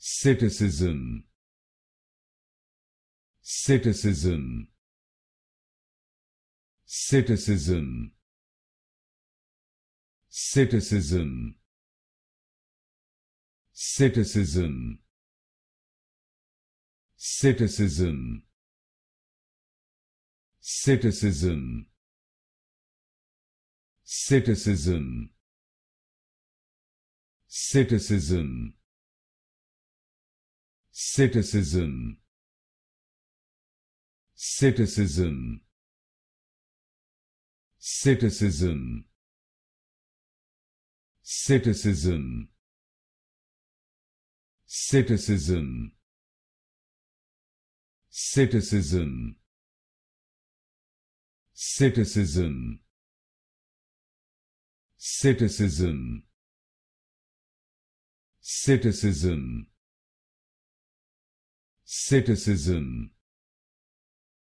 Citizen Citizen Citizen Citizen Citizen Citizen Citizen Citizen Citizen Citicism Citicism Citicism Citicism Citicism Citicism Citicism Citicism Citicism Citizen